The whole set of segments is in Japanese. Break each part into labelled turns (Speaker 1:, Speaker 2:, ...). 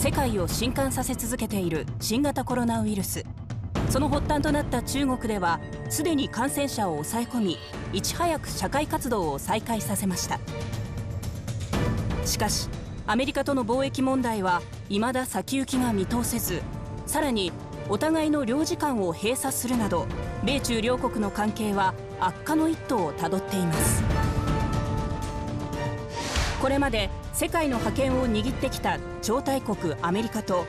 Speaker 1: 世界を震撼させ続けている新型コロナウイルスその発端となった中国ではすでに感染者を抑え込みいち早く社会活動を再開させましたしかしアメリカとの貿易問題はいまだ先行きが見通せずさらにお互いの領事館を閉鎖するなど米中両国の関係は悪化の一途をたどっていますこれまで世界の覇権を握ってきた超大国アメリカと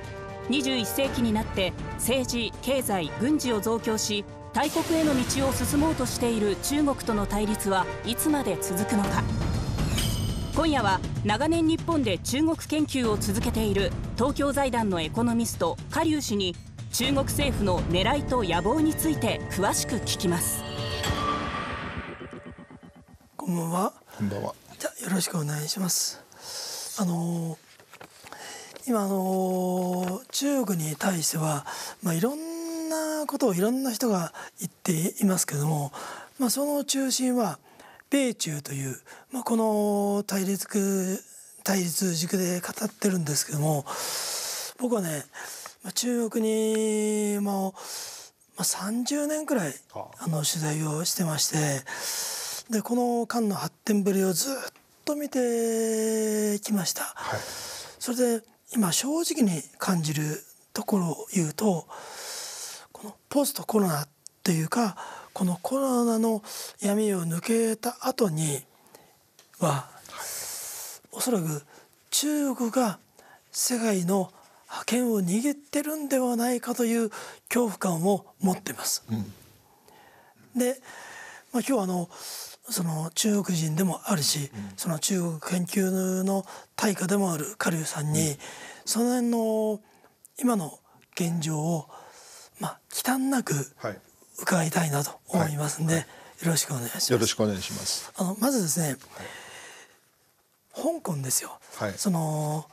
Speaker 1: 21世紀になって政治経済軍事を増強し大国への道を進もうとしている中国との対立はいつまで続くのか今夜は長年日本で中国研究を続けている東京財団のエコノミスト狩粒氏に中国政府の狙いと野望について詳しく聞きますこんばんはこんばんは
Speaker 2: よろしくお願いしますあの今あの中国に対しては、まあ、いろんなことをいろんな人が言っていますけれども、まあ、その中心は米中という、まあ、この対立対立軸で語ってるんですけども僕はね中国にも30年くらいあの取材をしてましてでこの間の発展ぶりをずっと求見てきました。はい、それで今正直に感じるところを言うとこのポストコロナというかこのコロナの闇を抜けた後には、はい、おそらく中国が世界の覇権を握ってるんではないかという恐怖感を持ってます。うん、で、まあ、今日あのその中国人でもあるし、その中国研究の対価でもあるカリュウさんに、その辺の今の現状をまあ忌憚なく伺いたいなと思いますので、よろしくお願いし
Speaker 1: ます。よろしくお願いします。
Speaker 2: あのまずですね、香港ですよ。その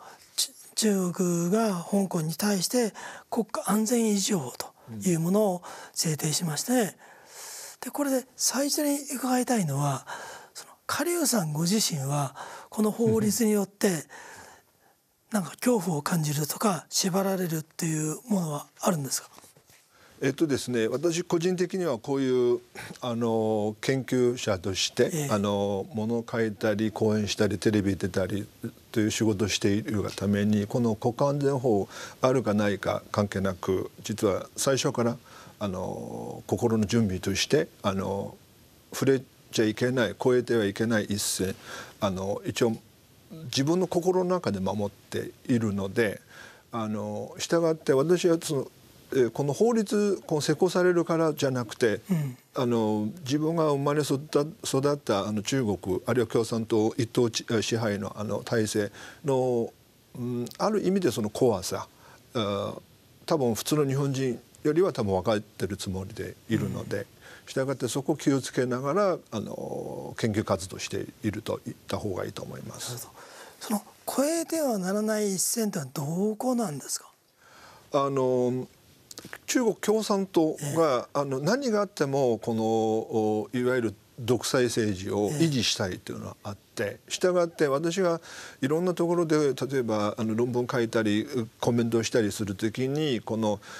Speaker 2: 中国が香港に対して国家安全維持法というものを制定しまして、でこれで最初に伺いたいのは狩生さんご自身はこの法律によってなんか恐怖を感じるとか縛られるっていうものはあるんですか
Speaker 1: えっとですね、私個人的にはこういうあの研究者として、えあの物を書いたり講演したりテレビ出たりという仕事をしているがためにこの国家安全法あるかないか関係なく実は最初からあの心の準備としてあの触れちゃいけない超えてはいけない一線あの一応自分の心の中で守っているのであの従って私はそのこの法律こう施行されるからじゃなくて、うん、あの自分が生まれ育ったあの中国あるいは共産党一党支配のあの体制の、うん、ある意味でその怖さ多分普通の日本人よりは多分分かってるつもりでいるので、したがってそこを気をつけながらあの研究活動していると言った方がいいと思います。その超えてはならない一線とはどこなんですかあの中国共産党が、えー、あの何があってもこのいわゆる独裁政治を維持したいというのはあって、したがって私がいろんなところで例えばあの論文書いたりコメントしたりするときにこの「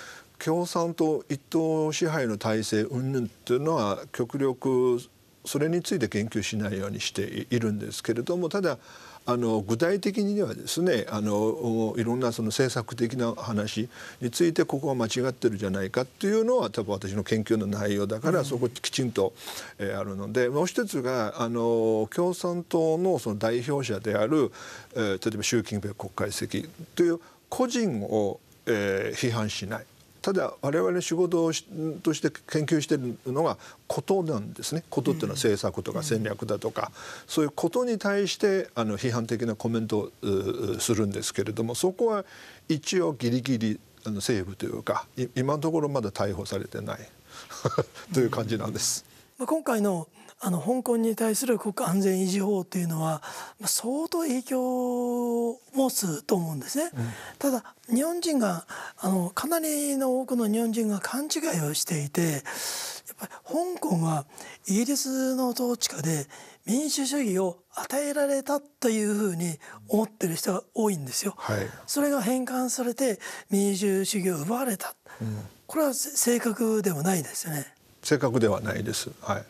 Speaker 1: 共産党一党支配の体制云々っていうのは極力それについて言及しないようにしているんですけれどもただあの具体的にはですねあのいろんなその政策的な話についてここは間違ってるじゃないかっていうのは多分私の研究の内容だからそこきちんと、えあるのでもう一つがあの共産党のその代表者である、えー、例えば習近平国家主席という個人を、えー、批判しない。ただ我々仕事をとして研究してるのがことなんですねことっていうのは政策とか戦略だとか、そういうことに対してあの批判的なコメントをするんですけれどもそこは一応ギリギリあのセーフというか今のところまだ逮捕されてない という感じなんです。
Speaker 2: 今回のあの香港に対する国家安全維持法というのは相当影響を持つと思うんですね。うん、ただ日本人があのかなりの多くの日本人が勘違いをしていてやっぱり香港はイギリスの統治下で民主主義を与えられたというふうに思ってる人が多いんですよ。はい、それが返還されて民主主義を奪われた、うん、これは正確ではないですよね。
Speaker 1: 正確ではないです。はい。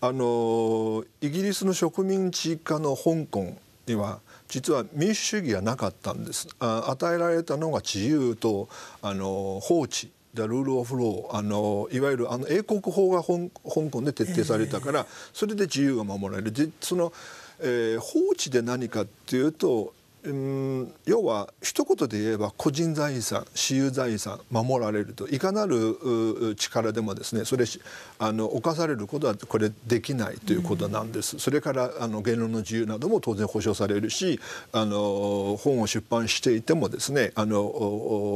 Speaker 1: あのイギリスの植民地化の香港には実は民主主義はなかったんですあ与えられたのが自由とあの放置ルール・オフ・ローあのいわゆるあの英国法が香港で徹底されたから、それで自由が守られるでその、えー、放置で何かっていうとん要は一言で言えば個人財産私有財産守られるといかなる力でもですねそれあのされることはこれできないということなんです、うん、それからあの言論の自由なども当然保障されるしあの本を出版していてもですねあの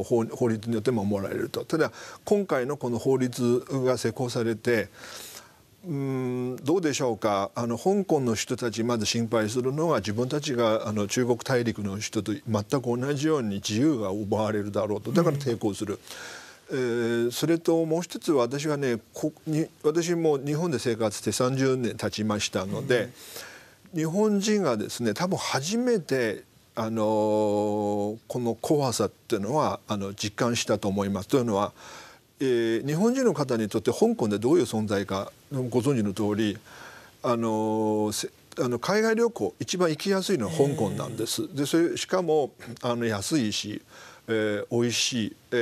Speaker 1: 法律によって守られるとただ今回のこの法律が施行されてうんどうでしょうかあの香港の人たちまず心配するのは自分たちがあの中国大陸の人と全く同じように自由が奪われるだろうとだから抵抗する。うんえー、それともう一つ私はねこに私も日本で生活して30年経ちましたので、うん、日本人がですね多分初めてあのー、この怖さっていうのはあの実感したと思います。というのは、えー、日本人の方にとって香港でどういう存在かご存知の通りあのあの海外旅行一番行きやすいのは香港なんです。でそれしかもあの安いしえー、美味しい、え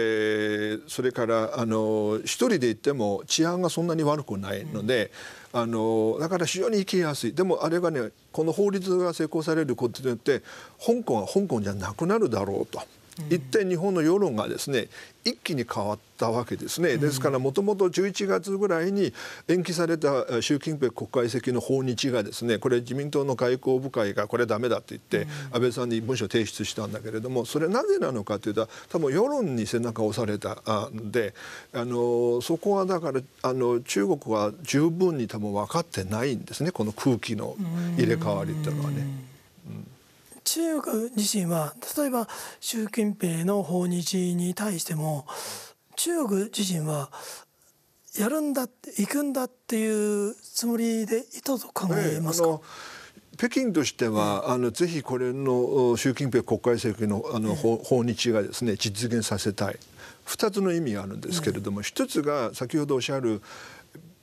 Speaker 1: ー、それからあの一人で行っても治安がそんなに悪くないので、うん、あのだから非常に行きやすいでもあれがねこの法律が成功されることによって香港は香港じゃなくなるだろうと一点日本の世論がですね一気に変わったわけですねですからもともと11月ぐらいに延期された習近平国会席の訪日がですねこれ自民党の外交部会がこれダメだと言って安倍さんに文書提出したんだけれどもそれなぜなのかというと多分世論に背中を押されたんであのそこはだからあの中国は十分に多分分かってないんですねこの空気の入れ替わりというのはね。
Speaker 2: 中国自身は例えば習近平の訪日に対しても中国自身はやるんだ行くんだっていうつもりでいたと考えますか、ね
Speaker 1: 北京としては、あのぜひこれの習近平国家主席のあの、訪日がですね実現させたい2つの意味があるんですけれども、1つが先ほどおっしゃる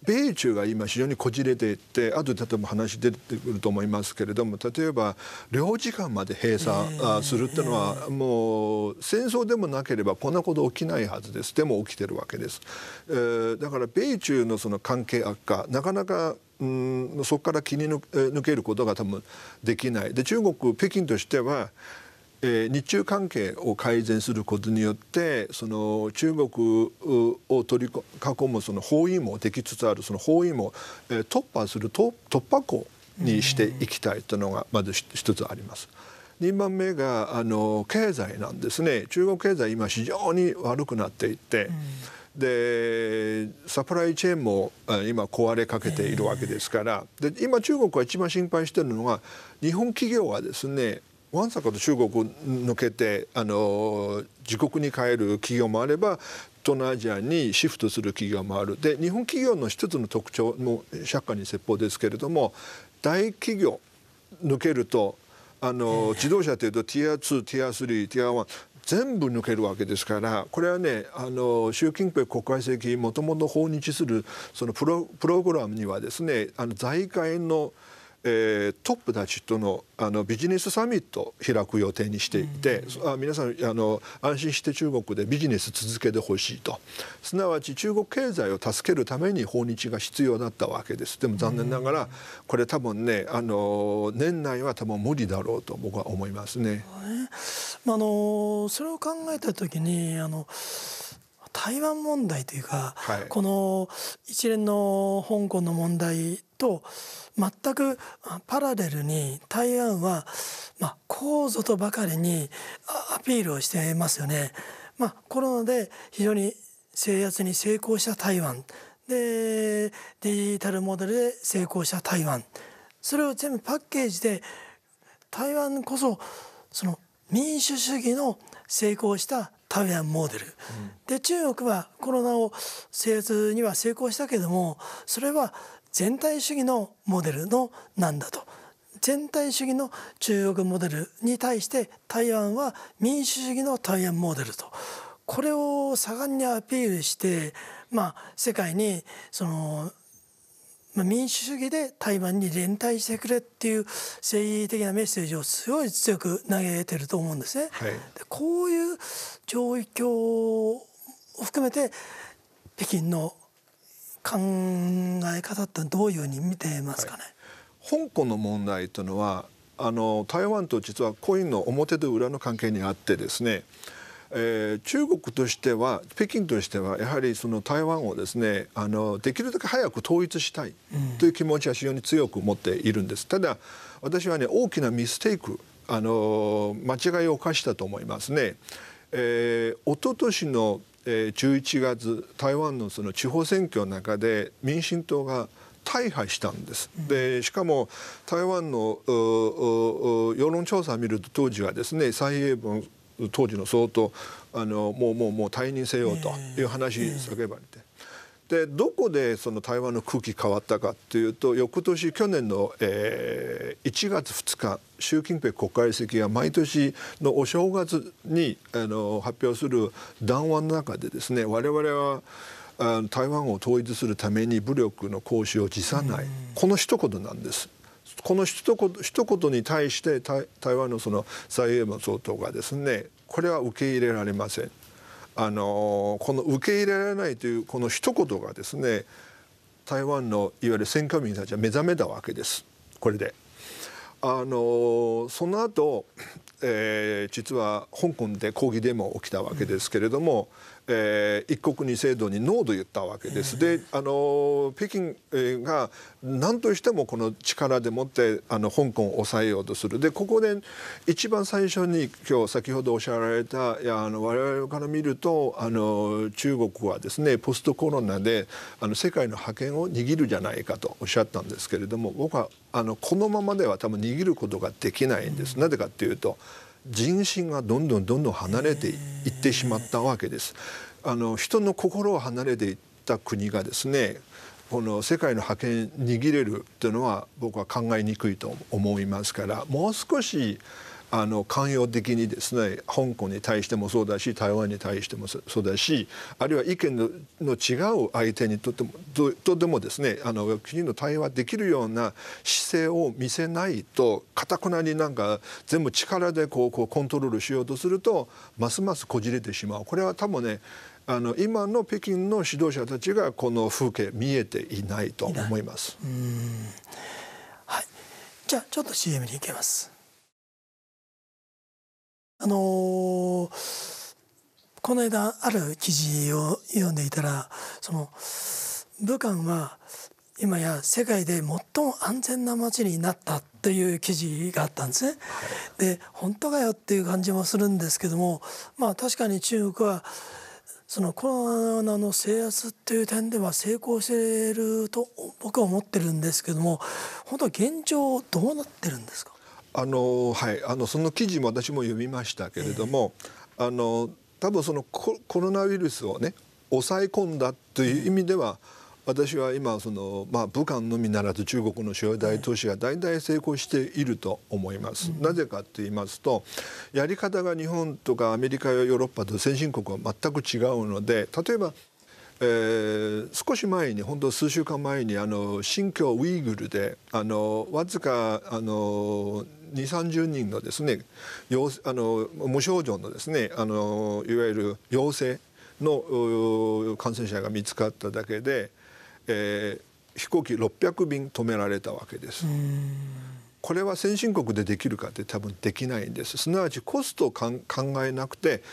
Speaker 1: 米中が今非常にこじれていってあと例えば話出てくると思いますけれども例えば領事館まで閉鎖するっていうのはもう戦争でもなければこんなこと起きないはずですでも起きてるわけです。えー、だから米中のその関係悪化なかなかうんそこから気に抜けることが多分できない。で中国北京としてはえー、日中関係を改善することによってその中国を取り囲むその包囲網できつつあるその包囲網、えー、突破する突破口にしていきたいというのがまず一つあります。2番目があの経済なんですね中国経済今非常に悪くなっていて、うん、でサプライチェーンも今壊れかけているわけですから、で今中国が一番心配しているのは日本企業はですねわんさかと中国を抜けてあの自国に帰る企業もあれば東南アジアにシフトする企業もあるで日本企業の一つの特徴も釈迦に説法ですけれども大企業抜けるとあの自動車というとティア2ティア3ティア1全部抜けるわけですからこれはねあの習近平国家主席もともと訪日するそのプログラムにはですねあの財界のえー、トップたちとのあのビジネスサミットを開く予定にしていて、あ皆さんあの安心して中国でビジネス続けてほしいとすなわち中国経済を助けるために訪日が必要だったわけですでも残念ながら、これ多分ねあの年内は多分無理だろうと僕は思いますね。
Speaker 2: まあ、あのそれを考えた時にあの台湾問題というか、はい、この一連の香港の問題と全くパラレルに台湾は、まあ、構造とばかりにアピールをしてますよね。まあ、コロナで非常に制圧に成功した台湾でデジタルモデルで成功した台湾それを全部パッケージで台湾こそその民主主義の成功したタウンモデル、うん、で中国はコロナを制圧には成功したけどもそれは全体主義のモデルのなんだと全体主義の中国モデルに対して台湾は民主主義の台湾モデルとこれを盛んにアピールして、まあ、世界にそのまあ、民主主義で台湾に連帯してくれっていう政治的なメッセージをすごい強く投げてると思うんですね。はい、こういう状況を含めて北京の考え方ってどういうふうに見てますかね、
Speaker 1: はい、香港の問題というのはあの台湾と実はコインの表と裏の関係にあってですねえー、中国としては北京としてはやはりその台湾をですねあのできるだけ早く統一したいという気持ちは非常に強く持っているんです。ただ私はね大きなミステイクあの間違いを犯したと思いますね。えー、一昨年の11月台湾のその地方選挙の中で民進党が大敗したんです。でしかも台湾の世論調査を見ると当時はですね蔡英文当時の総統あのもうもうもう退任せようという話叫ばれて。でどこでその台湾の空気変わったかというと翌年去年の、えー、1月2日習近平国家主席が毎年のお正月にあの発表する談話の中でですね我々は台湾を統一するために武力の行使を辞さない、この一言なんです。この一言一言に対して台湾のその蔡英文総統がですねこれは受け入れられません。あのこの受け入れられないというこの一言がですね台湾のいわゆる選挙民たちは目覚めたわけですこれで。あのその後、えー、実は香港で抗議デモ起きたわけですけれども、えー、一国二制度にノーと言ったわけです。であの北京が何としてもこの力でもってあの香港を抑えようとするでここで一番最初に今日先ほどおっしゃられたいやあの我々から見るとあの中国はですねポストコロナであの世界の覇権を握るじゃないかとおっしゃったんですけれども僕はあのこのままでは多分握ることができないんです。なぜかっていうと人心がどんどんどんどん離れていってしまったわけです。あの人の心を離れていった国がですねこの世界の覇権握れるというのは僕は考えにくいと思いますからもう少しあの寛容的にですね香港に対してもそうだし台湾に対してもそうだしあるいは意見の違う相手にとってもとでもですねあの国の対話できるような姿勢を見せないとかたくなになんか全部力でこうこうコントロールしようとするとますますこじれてしまう。これは多分ねあの今の北京の指導者たちがこの風景見えていないと思います。はい、じ
Speaker 2: ゃあちょっと CM に行けます。あのー、この間ある記事を読んでいたらその武漢は今や世界で最も安全な街になったという記事があったんですね。で本当かよっていう感じもするんですけどもまあ確かに中国はそのコロナの制圧っていう点では成功していると僕は思ってるんですけども本当現状どうな
Speaker 1: ってるんですかあのはいあのその記事も私も読みましたけれども、えー、あの多分そのコロナウイルスをね抑え込んだという意味では、私は今その、まあ、武漢のみならず中国の主要大都市が大体成功していると思います。なぜかと言いますとやり方が日本とかアメリカやヨーロッパと先進国は全く違うので例えばえー、少し前に本当数週間前にあの新疆ウイグルであのわずかあの2 3 0人のですねあの無症状のですねあのいわゆる陽性の感染者が見つかっただけで、えー、飛行機600便止められたわけです。これは先進国でできるかって多分できないんですすなわちコストを考えなくて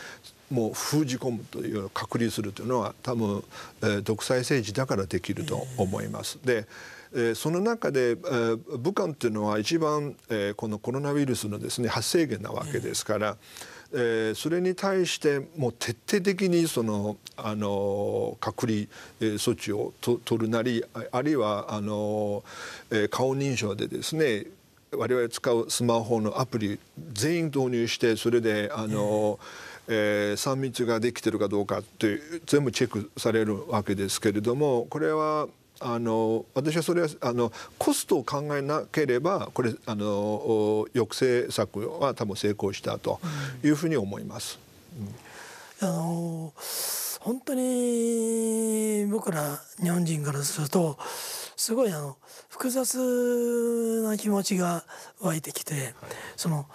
Speaker 1: もう封じ込むという隔離するというのは多分、えー、独裁政治だからできると思います。でえその中で、え武漢っていうのは一番、えこのコロナウイルスのですね発生源なわけですから、えそれに対してもう徹底的にそのあの隔離、え措置をと取るなりあるいはあの、え顔認証でですね我々使うスマホのアプリ全員導入してそれであの、えー、3密ができてるかどうかって全部チェックされるわけですけれどもこれはあの私はそれはあのコストを考えなければこれあの抑制策は多分成功したというふうに思います。
Speaker 2: うん、あの本当に僕ら日本人からするとすごいあの複雑な気持ちが湧いてきて、その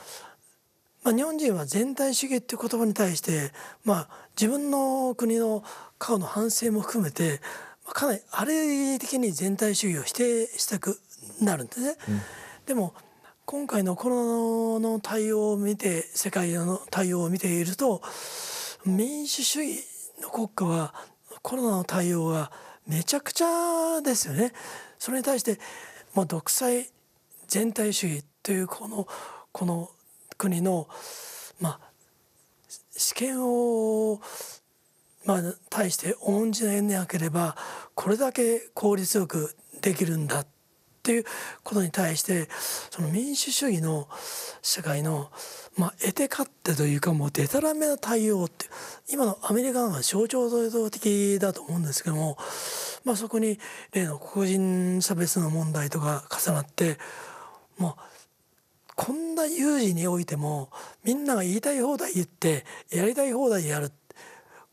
Speaker 2: まあ、日本人は全体主義っていう言葉に対して、まあ、自分の国の過去の反省も含めてかなりあれ的に全体主義を否定したくなるんですね。うん、でも今回のコロナの対応を見て世界の対応を見ていると民主主義の国家はコロナの対応がめちゃくちゃですよね。それに対して、まあ、独裁全体主義というこのこの国の、まあ、主権をまあ、対して重んじなければこれだけ効率よくできるんだっていうことに対してその民主主義の社会の、まあ、得て勝手というかもうでたらめな対応って今のアメリカが象徴的だと思うんですけども、まあ、そこに例の黒人差別の問題とか重なってもうこんな有事においてもみんなが言いたい放題言ってやりたい放題やる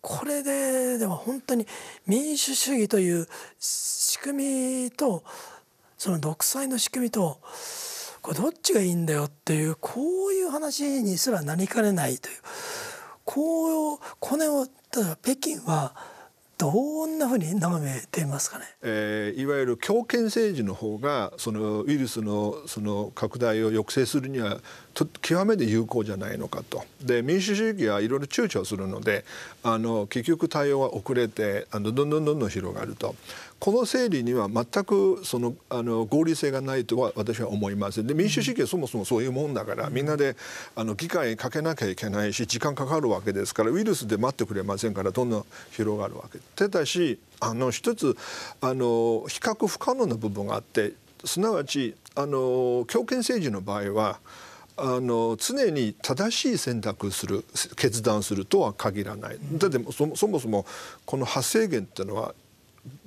Speaker 2: これででも本当に民主主義という仕組みとその独裁の仕組みとこれどっちがいいんだよっていうこういう話にすらなりかねないというこうこれをただ北京はどんなふうに眺めていま
Speaker 1: すかね、えー、いわゆる強権政治の方がそのウイルスのその拡大を抑制するにはと極めて有効じゃないのかとで民主主義はいろいろ躊躇するのであの結局対応は遅れてあのどんどんどんどん広がると。この整理には全くそのあの合理性がないとは私は思いませんで民主主義はそもそもそういうもんだからみんなであの議会かけなきゃいけないし時間かかるわけですからウイルスで待ってくれませんからどんどん広がるわけただしあの一つあの比較不可能な部分があってすなわちあの強権政治の場合はあの常に正しい選択する決断するとは限らない。だってそもそもこの発生源っていうのは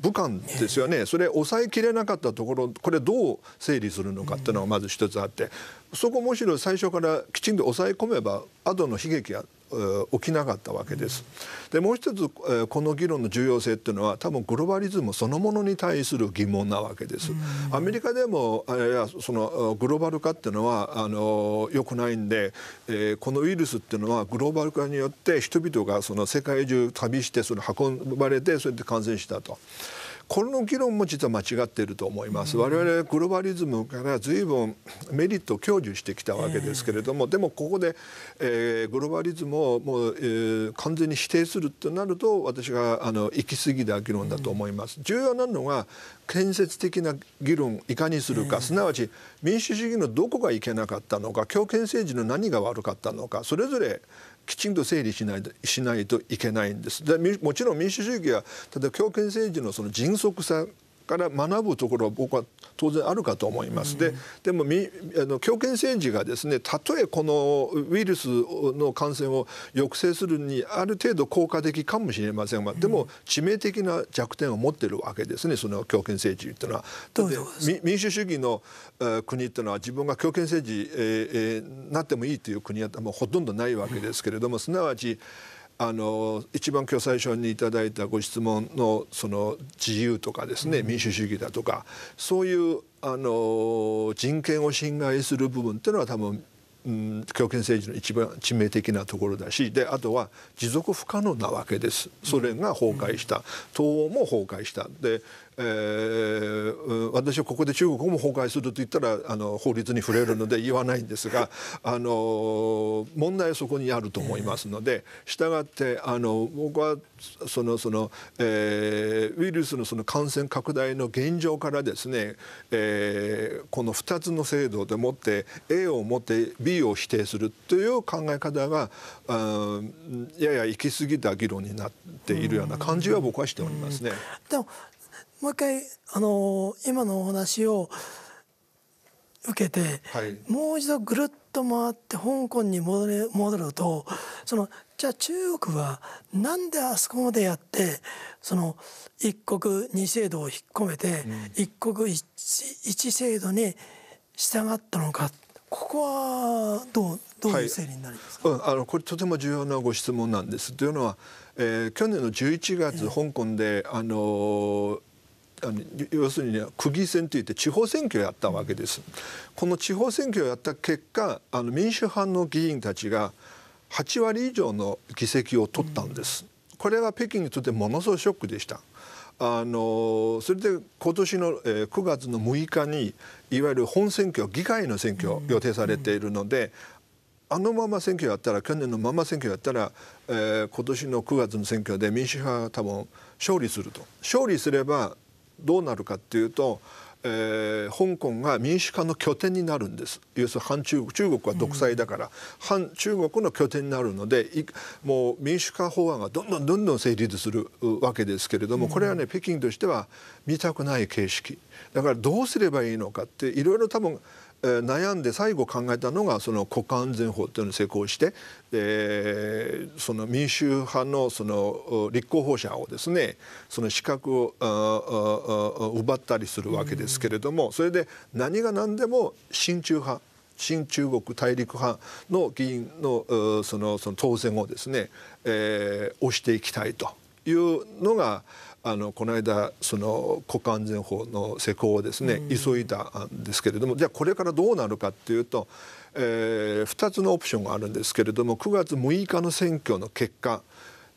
Speaker 1: 武漢ですよねそれ抑えきれなかったところこれどう整理するのかっていうのがまず一つあってそこむしろ最初からきちんと抑え込めば後の悲劇は起きなかったわけです。でもう一つこの議論の重要性っていうのは多分グローバリズムそのものに対する疑問なわけです。アメリカでもあるいはそのグローバル化っていうのはあの良くないんで、えー、このウイルスっていうのはグローバル化によって人々がその世界中旅してその運ばれてそれで感染したと。この議論も実は間違っていると思います。我々グローバリズムから随分メリットを享受してきたわけですけれども、でもここで、えー、グローバリズムをもう、えー、完全に否定するとなると私があの行き過ぎた議論だと思います。重要なのが建設的な議論いかにするか、すなわち民主主義のどこがいけなかったのか強権政治の何が悪かったのかそれぞれきちんと整理しないとしないといけないんです。でもちろん民主主義はただ強権政治のその迅速さから学ぶところは僕は当然あるかと思います。ででもみあの強権政治がですねたとえこのウイルスの感染を抑制するにある程度効果的かもしれませんがでも致命的な弱点を持ってるわけですねその強権政治というのは。だって民主主義の国というのは自分が強権政治、えーえー、なってもいいという国はもうほとんどないわけですけれどもすなわちあの一番今日最初にいただいたご質問のその自由とかですね、民主主義だとかそういうあの人権を侵害する部分っていうのは多分、うん、強権政治の一番致命的なところだしであとは持続不可能なわけですソ連が崩壊した、うん、東欧も崩壊したでえー、私はここで中国も崩壊すると言ったらあの法律に触れるので言わないんですがあの問題はそこにあると思いますのでしたがってあの僕はそのその、えー、ウイルスのその感染拡大の現状からですね、えー、この2つの制度でもって A をもって B を否定するという考え方がやや行き過ぎた議論になっているような感じは僕はしておりますね。
Speaker 2: もう一回、あの今のお話を受けて、
Speaker 1: はい、も
Speaker 2: う一度ぐるっと回って香港に戻れ戻るとそのじゃあ中国はなんであそこまでやってその一国二制度を引っ込めて、うん、一国一一制度に従ったのかここ
Speaker 1: はどうどういう整理になりますか、はい、うん、あのこれとても重要なご質問なんです。というのは、えー、去年の11月、えー、香港であのーあの要するに区議選といって地方選挙をやったわけです。この地方選挙をやった結果あの民主派の議員たちが8割以上の議席を取ったんです。これは北京にとってものすごいショックでした。あのそれで今年の9月の6日にいわゆる本選挙議会の選挙予定されているのであのまま選挙やったら去年のまま選挙やったら、えー、今年の9月の選挙で民主派は多分勝利すると勝利すればどうなるかっていうと、えー、香港が民主化の拠点になるんです要するに反中国中国は独裁だから、うん、反中国の拠点になるのでもう民主化法案がどんどんどんどん成立するわけですけれどもこれはね北京としては見たくない形式だからどうすればいいのかっていろいろ多分悩んで最後考えたのがその国家安全法というのに成功してその民主派のその立候補者をですねその資格を奪ったりするわけですけれどもそれで何が何でも親中派新中国大陸派の議員のそのその当選をですね、え押していきたいというのが、あのこの間その国家安全法の施行をですね、急いだんですけれどもじゃあこれからどうなるかっていうと、えー、2つのオプションがあるんですけれども9月6日の選挙の結果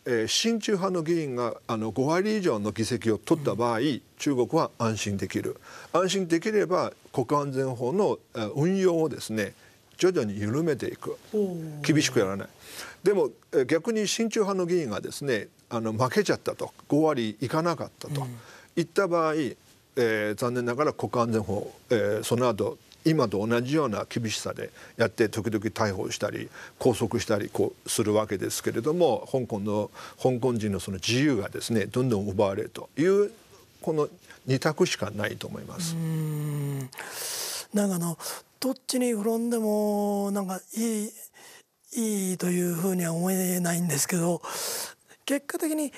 Speaker 1: えー、親中派の議員があの5割以上の議席を取った場合、うん、中国は安心できる安心できれば国家安全法の運用をですね徐々に緩めていく厳しくやらないでも逆に親中派の議員がですねあの負けちゃったと5割いかなかったと、うん、いった場合、えー、残念ながら国安全法、えー、その後今と同じような厳しさでやって時々逮捕したり拘束したりこうするわけですけれども香港の香港人のその自由がですねどんどん奪われるというこの二択しかないと思います。
Speaker 2: んなんかあのどっちに転んでもなんかいいいいというふうには思えないんですけど結果的に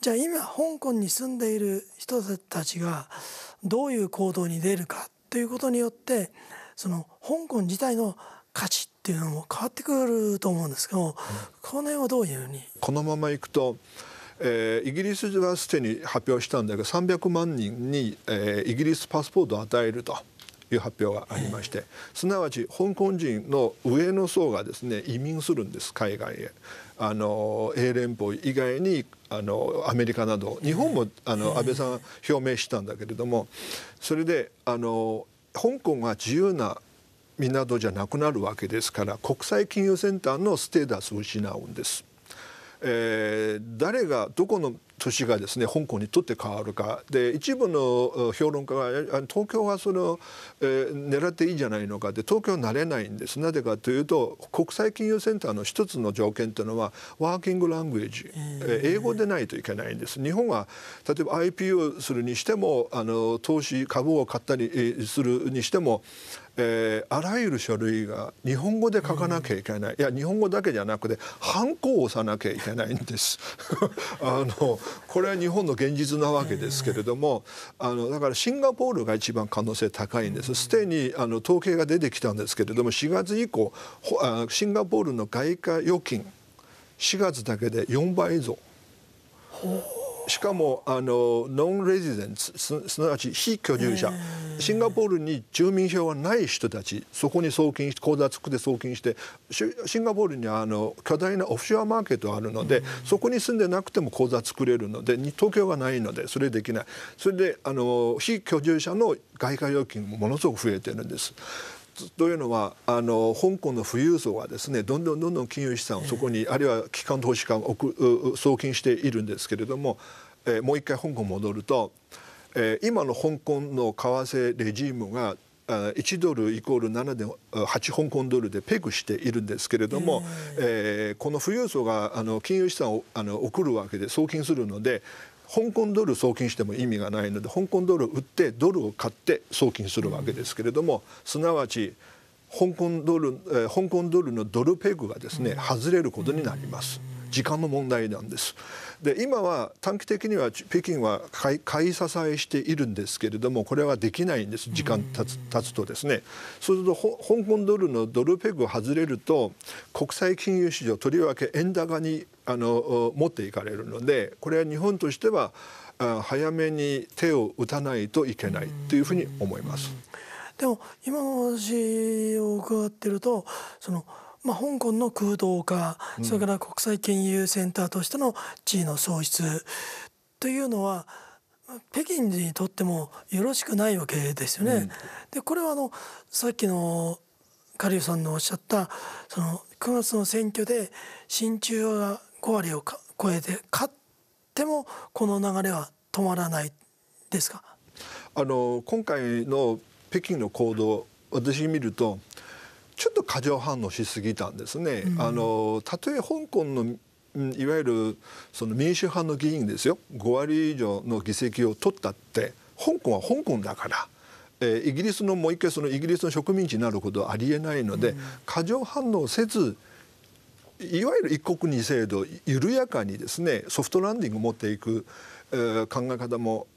Speaker 2: じゃあ今香港に住んでいる人たちがどういう行動に出るかということによってその香港自体の価値っていうのも変わってくると思うんですけど、うん、この辺はどういうふうに
Speaker 1: このままいくとえー、イギリスはすでに発表したんだけど300万人に、えー、イギリスパスポートを与えると。いう発表がありまして、えー、すなわち香港人の上の層がですね移民するんです海外へあの英連邦以外にあのアメリカなど日本もあの安倍さん表明したんだけれどもそれであの香港が自由な港じゃなくなるわけですから国際金融センターのステータスを失うんです。えー、誰がどこの都市がですね香港にとって変わるかで一部の評論家が東京はその、えー、狙っていいじゃないのかで東京はなれないんですなぜかというと国際金融センターの一つの条件というのはワーキングラングエージ、えー、英語でないといけないんです日本は例えば IPO するにしてもあの投資株を買ったりするにしてもえー、あらゆる書類が日本語で書かなきゃいけない、うん、いや日本語だけじゃなくてハンコを押さなきゃいけないんです あのこれは日本の現実なわけですけれども、うん、あのだからシンガポールが一番可能性高いんですすで、うん、にあの統計が出てきたんですけれども4月以降あシンガポールの外貨預金4月だけで4倍以上。しかもあのノンレジデンツすなわち非居住者シンガポールに住民票はない人たちそこに送金して口座作って送金してシンガポールにはあの巨大なオフショアマーケットがあるのでそこに住んでなくても口座作れるので東京がないのでそれできないそれであの非居住者の外貨預金もものすごく増えてるんです。というのはあの香港の富裕層がですねどんどんどんどん金融資産をそこにあるいは機関投資家を送金しているんですけれどもえー、もう一回香港戻ると、えー、今の香港の為替レジームが1ドルイコール7.8香港ドルでペグしているんですけれども、えー、この富裕層があの金融資産をあの送るわけで送金するので香港ドル送金しても意味がないので香港ドルを売ってドルを買って送金するわけですけれども、うん、すなわち香港ドル、えー、香港ドルのドルペグがですね、外れることになります。時間の問題なんです。で今は短期的には北京は買い買い支えしているんですけれどもこれはできないんです時間経つ経つとですねそうすると香港ドルのドルペグを外れると国際金融市場とりわけ円高にあの持っていかれるのでこれは日本としては早めに手を打たないといけないというふうに思います。
Speaker 2: でも今の話を伺ってるとそのまあ、香港の空洞化、うん、それから国際金融センターとしての地位の喪失というのは北京にとってもよろしくないわけですよね。うん、でこれはあのさっきのカリさんのおっしゃったその9月の選挙で親中が5割を超えて勝ってもこの流れは止まらないですか
Speaker 1: あの今回の北京の行動私見るとちょっと過剰反応しすぎたんですね。うん、あの例とえ香港のいわゆるその民主派の議員ですよ5割以上の議席を取ったって香港は香港だから、えー、イギリスのもう一回そのイギリスの植民地になることはありえないので、うん、過剰反応せずいわゆる一国二制度緩やかにですねソフトランディングを持っていく、えー、考え方も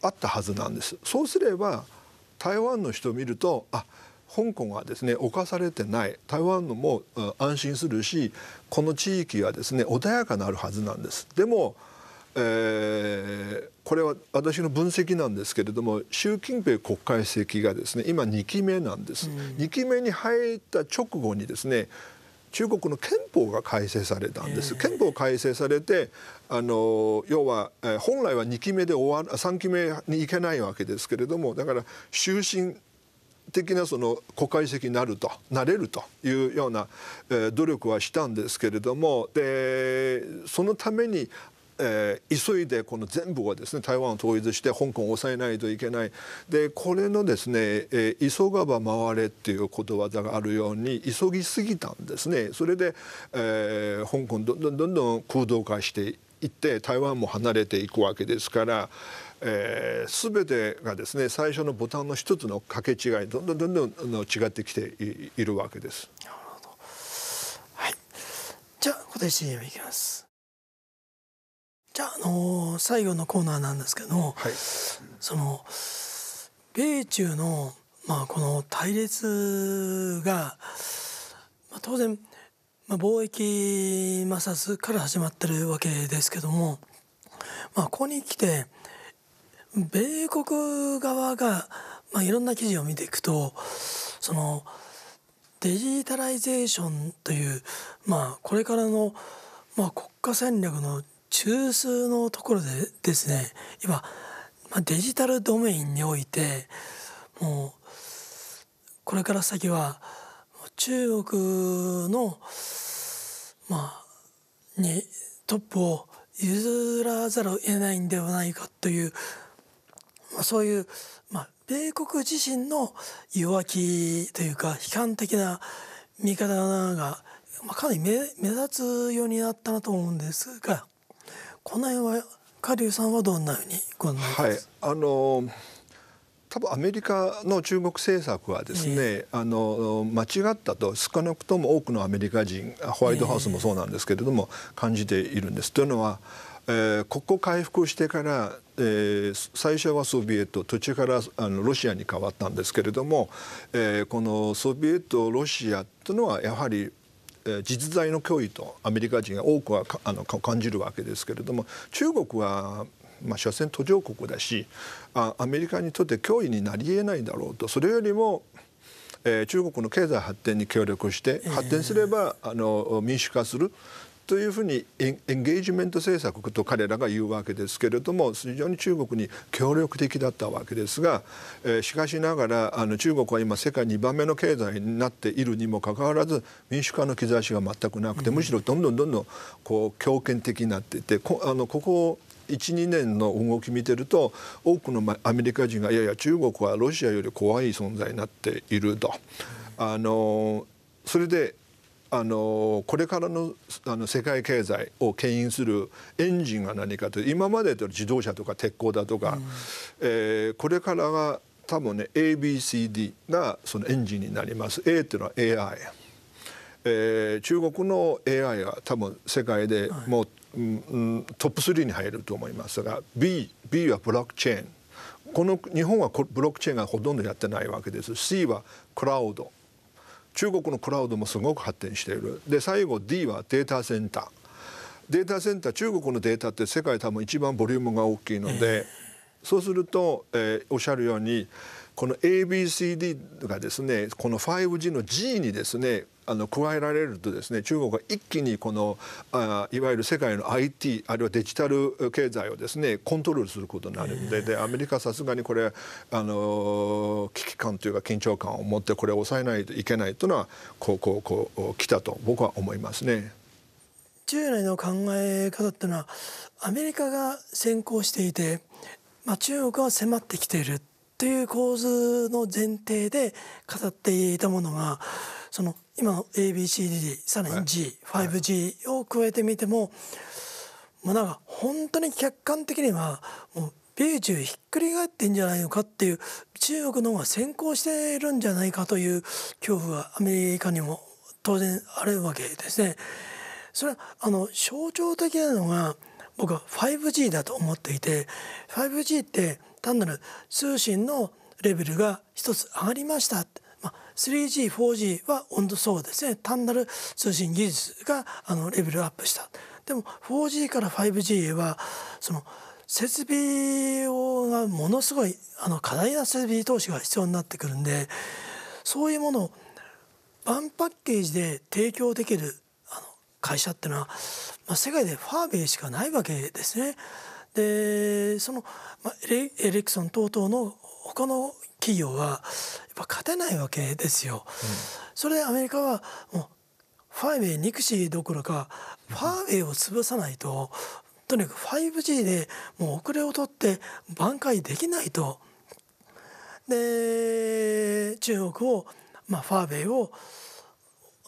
Speaker 1: あったはずなんです。そうすれば台湾の人を見るとあ香港はですね侵されてない台湾のも安心するしこの地域はですね穏やかなるはずなんです。でも、えー、これは私の分析なんですけれども習近平国家主席がですね今2期目なんです、うん、2期目に入った直後にですね中国の憲法が改正されたんです。憲法改正されてあの要は、えー、本来は2期目で終わ3期目に行けないわけですけれどもだから終身的なその国会席になるとなれるというような、え努力はしたんですけれどもでそのためにえー、急いでこの全部をですね台湾を統一して香港を抑えないといけないでこれのですね、えー、急がば回れっていうことわざがあるように急ぎすぎたんですねそれで、えー、香港どんどんどんどん空洞化して行って台湾も離れていくわけですから、えー、全てがですね最初のボタンの一つの掛け違いどんどんどんどんの違ってきているわけです。なるほど
Speaker 2: はい、じゃあここでいきます。じゃあ、あのー、最後のコーナーなんですけどはい、その米中の、まあ、この対立が、まあ、当然まあ、貿易摩擦から始まってるわけですけども、まあ、ここに来て米国側が、まあ、いろんな記事を見ていくとそのデジタライゼーションという、まあ、これからの、まあ、国家戦略の中枢のところでですね今、まあ、デジタルドメインにおいてもうこれから先は中国のまあにトップを譲らざるを得ないんではないかという、まあ、そういう、まあ、米国自身の弱気というか悲観的な見方が、まあ、かなり目立つようになったなと思うんですがこの辺は狩龍さんはどんなふうに
Speaker 1: ご覧になりますか、はいあのー多分アメリカの中国政策はですね、えー、あの間違ったと少なくとも多くのアメリカ人ホワイトハウスもそうなんですけれども、えー、感じているんです。というのは、えー、国交回復してから、えー、最初はソビエト途中からあのロシアに変わったんですけれども、えー、このソビエトロシアというのはやはり実在の脅威とアメリカ人が多くはあの感じるわけですけれども中国はまあ、所詮途上国だしあアメリカにとって脅威になりえないだろうとそれよりも、えー、中国の経済発展に協力して発展すれば、あの民主化するというふうにエンゲージメント政策と彼らが言うわけですけれども非常に中国に協力的だったわけですが、えー、しかしながらあの中国は今世界2番目の経済になっているにもかかわらず民主化の兆しが全くなくてむしろどんどんどんどんこう強権的になっていてこあのここを12年の動き見てると多くのアメリカ人がいやいや中国はロシアより怖い存在になっていると。あのそれであのこれからのあの世界経済を牽引するエンジンが何かという今までと自動車とか鉄鋼だとか、うん、えー、これからが多分ね ABCD がそのエンジンになります A というのは AI、えー、中国の AI は多分世界で最うん、トップ3に入ると思いますが B, B はブロックチェーンこの日本はブロックチェーンがほとんどやってないわけです C はクラウド中国のクラウドもすごく発展しているで最後 D はデータセンターデータセンター中国のデータって世界多分一番ボリュームが大きいのでそうすると、えー、おっしゃるようにこの ABCD がですねこの 5G の G にですねあの加えられるとですね中国が一気にこのあいわゆる世界の IT あるいはデジタル経済をですねコントロールすることになるんででアメリカさすがにこれあの危機感というか緊張感を持ってこれを抑えないといけないというのはこうこうこう来たと僕は思いますね。
Speaker 2: 従来の考え方っていうのはアメリカが先行していて、まあ、中国は迫ってきているという構図の前提で語っていたものがその今の ABCDD さらに G5G を加えてみても、もうなんか本当に客観的にはもう米中ひっくり返ってんじゃないのかっていう中国の方が先行しているんじゃないかという恐怖がアメリカにも当然あるわけですね。それはあの象徴的なのが僕は 5G だと思っていて 5G って単なる通信のレベルが一つ上がりましたってまあ、3G、4G は温度層ですね単なる通信技術があのレベルアップした。でも 4G から 5G はその設備用がものすごいあの過大な設備投資が必要になってくるんでそういうものをワンパッケージで提供できるあの会社っていうのは、まあ、世界でファーベイしかないわけですね。でその、まあ、エレクソン等々の他の企業はやっぱ勝てないわけですよ。うん、それでアメリカはもうファーウェイ憎しどころかファーウェイを潰さないととにかく 5G でもう遅れを取って挽回できないと。で中国を、まあ、ファーウェイを、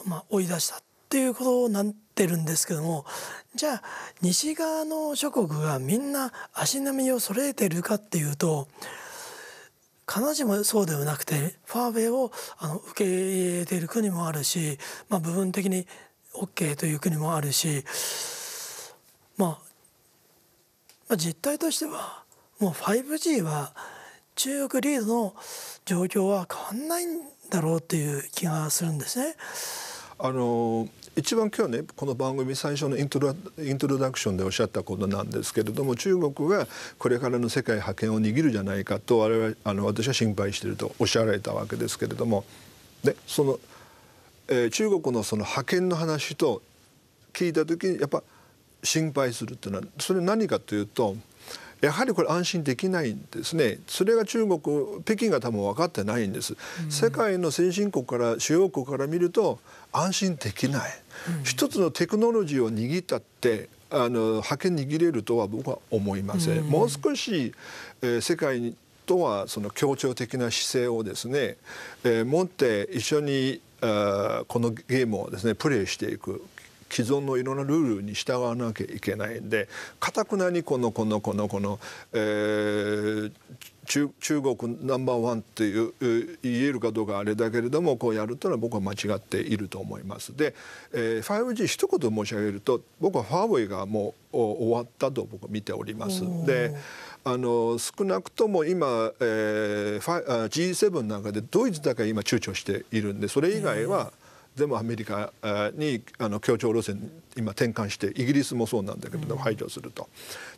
Speaker 2: まあ、追い出したっていうことになってるんですけどもじゃあ西側の諸国がみんな足並みを揃えてるかっていうと必ずしもそうではなくてファーウェイをあの受け入れている国もあるし、まあ、部分的に OK という国もあるし、まあ、まあ実態としてはもう 5G は中国リードの状況は変わんないん
Speaker 1: だろうっていう気がするんですね。あの一番今日ねこの番組最初のイントロイントロダクションでおっしゃったことなんですけれども中国がこれからの世界覇権を握るじゃないかと我々あの私は心配しているとおっしゃられたわけですけれどもでその、えー、中国のその覇権の話と聞いた時にやっぱ心配するっていうのはそれ何かというとやはりこれ安心できないんですねそれが中国北京が多分分かってないんです、うん、世界の先進国から主要国から見ると安心できない、うん、一つのテクノロジーを握ったってあの覇権握れるとは僕は思いません、うん、もう少し、えー、世界とはその協調的な姿勢をですね、えー、持って一緒にあこのゲームをですねプレイしていく既存のいろんなルールに従わなきゃいけないんでかたくなにこのこのこのこの、えー、中中国ナンバーワンっていう言えるかどうかあれだけれどもこうやるというのは僕は間違っていると思います。で、えー、5G 一言申し上げると僕はファーウェイがもう終わったと僕は見ております。であの少なくとも今、えー、G7 なんかでドイツだけ今躊躇しているんでそれ以外は、全部アメリカにあの協調路線今転換してイギリスもそうなんだけれども排除すると。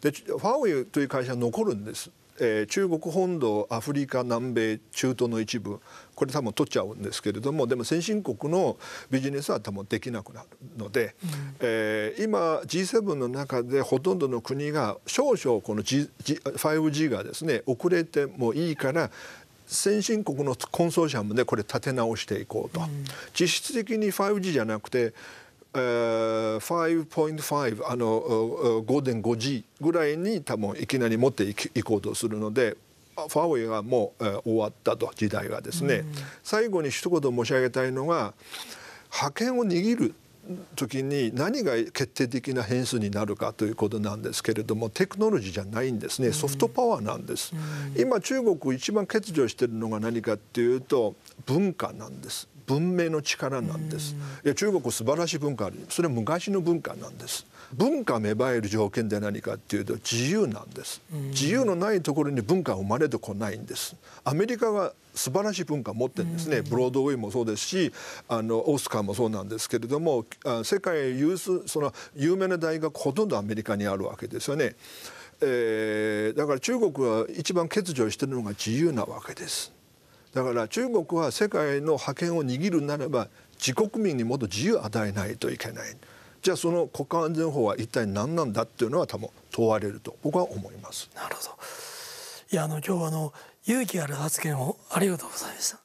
Speaker 1: でファーウェイという会社は残るんです。えー、中国本土アフリカ南米中東の一部これ多分取っちゃうんですけれどもでも先進国のビジネスは多分できなくなるので、うん、えー、今 G7 の中でほとんどの国が少々この、5G がですね遅れてもいいから先進国のコンソーシアムでこれ立て直していこうと、うん、実質的に 5G じゃなくて5.5あの 5.5G ぐらいに多分いきなり持っていいこうとするのでファーウェイがもう、えー、終わったと時代はですね、うん、最後に一言申し上げたいのが覇権を握る時に何が決定的な変数になるかということなんですけれどもテクノロジーじゃないんですねソフトパワーなんです、うん、今中国一番欠如しているのが何かっていうと文化なんです文明の力なんです、うん、いや中国素晴らしい文化あるそれは昔の文化なんです文化芽生える条件で何かっていうと自由なんです、自由のないところに文化は生まれてこないんですアメリカは素晴らしい文化を持ってるんですね、ブロードウェイもそうですしあのオスカーもそうなんですけれども世界有数その有名な大学ほとんどアメリカにあるわけですよね、えー、だから中国は一番欠如してるのが自由なわけですだから中国は世界の覇権を握るならば自国民にもっと自由を与えないといけない。じゃあその国家安全法は一体何なんだっていうのは多分問われると僕は思います。なるほど
Speaker 2: いやあの今日はあの勇気ある発言をありがとうございました。